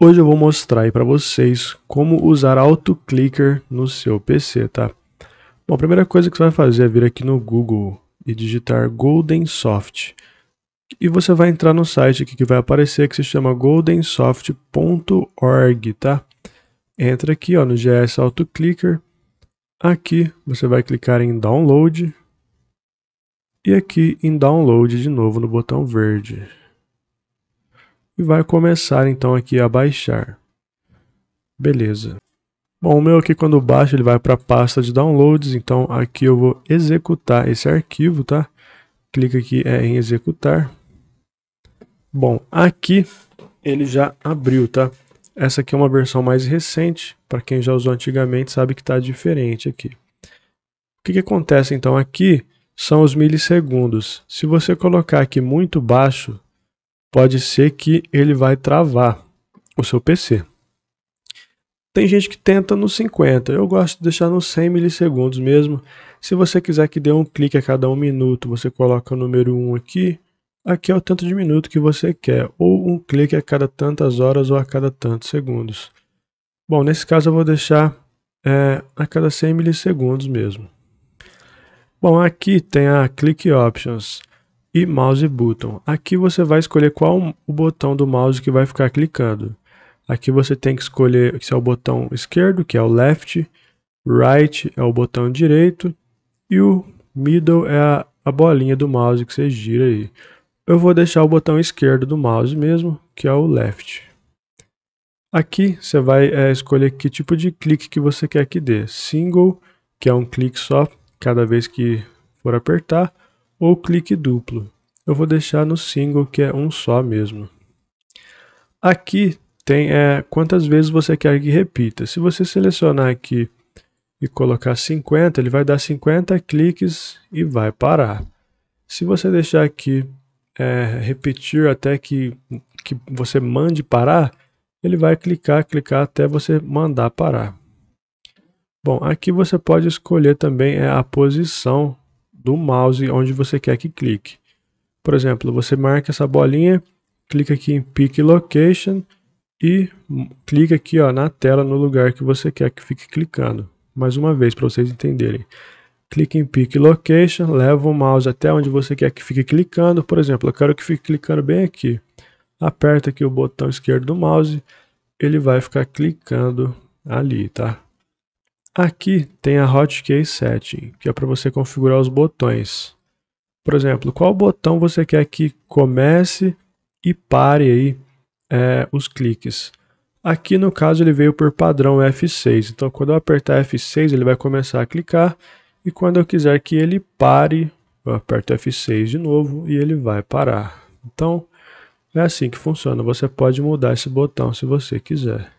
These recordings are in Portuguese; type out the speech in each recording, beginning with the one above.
Hoje eu vou mostrar para vocês como usar AutoClicker no seu PC, tá? Bom, a primeira coisa que você vai fazer é vir aqui no Google e digitar GoldenSoft. E você vai entrar no site aqui que vai aparecer que se chama goldensoft.org, tá? Entra aqui ó, no GS AutoClicker. Aqui você vai clicar em Download. E aqui em Download de novo no botão verde e vai começar então aqui a baixar. Beleza. Bom, o meu aqui quando baixa ele vai para a pasta de downloads, então aqui eu vou executar esse arquivo, tá? Clica aqui é, em executar. Bom, aqui ele já abriu, tá? Essa aqui é uma versão mais recente, para quem já usou antigamente sabe que está diferente aqui. O que, que acontece então aqui são os milissegundos. Se você colocar aqui muito baixo, pode ser que ele vai travar o seu PC. Tem gente que tenta no 50, eu gosto de deixar nos 100 milissegundos mesmo. Se você quiser que dê um clique a cada um minuto, você coloca o número 1 aqui. Aqui é o tanto de minuto que você quer, ou um clique a cada tantas horas ou a cada tantos segundos. Bom, nesse caso eu vou deixar é, a cada 100 milissegundos mesmo. Bom, aqui tem a Click Options e mouse button. Aqui você vai escolher qual o botão do mouse que vai ficar clicando. Aqui você tem que escolher se é o botão esquerdo, que é o left, right é o botão direito e o middle é a, a bolinha do mouse que você gira aí. Eu vou deixar o botão esquerdo do mouse mesmo, que é o left. Aqui você vai é, escolher que tipo de clique que você quer que dê. Single, que é um clique só cada vez que for apertar ou clique duplo. Eu vou deixar no single, que é um só mesmo. Aqui tem é, quantas vezes você quer que repita. Se você selecionar aqui e colocar 50, ele vai dar 50 cliques e vai parar. Se você deixar aqui é, repetir até que, que você mande parar, ele vai clicar, clicar até você mandar parar. Bom, aqui você pode escolher também é, a posição do mouse onde você quer que clique. Por exemplo, você marca essa bolinha, clica aqui em Pick Location e clica aqui ó, na tela no lugar que você quer que fique clicando. Mais uma vez para vocês entenderem. Clique em Pick Location, leva o mouse até onde você quer que fique clicando. Por exemplo, eu quero que fique clicando bem aqui. Aperta aqui o botão esquerdo do mouse, ele vai ficar clicando ali, tá? Aqui tem a Hotkey Setting, que é para você configurar os botões. Por exemplo, qual botão você quer que comece e pare aí, é, os cliques. Aqui no caso ele veio por padrão F6, então quando eu apertar F6 ele vai começar a clicar e quando eu quiser que ele pare, eu aperto F6 de novo e ele vai parar. Então é assim que funciona, você pode mudar esse botão se você quiser.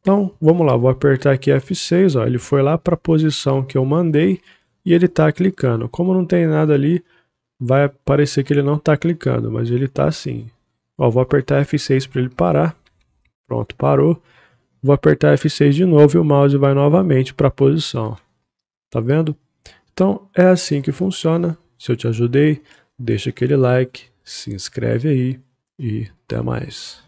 Então, vamos lá, vou apertar aqui F6, ó, ele foi lá para a posição que eu mandei e ele está clicando. Como não tem nada ali, vai parecer que ele não está clicando, mas ele está assim. Ó, vou apertar F6 para ele parar. Pronto, parou. Vou apertar F6 de novo e o mouse vai novamente para a posição. Tá vendo? Então, é assim que funciona. Se eu te ajudei, deixa aquele like, se inscreve aí e até mais.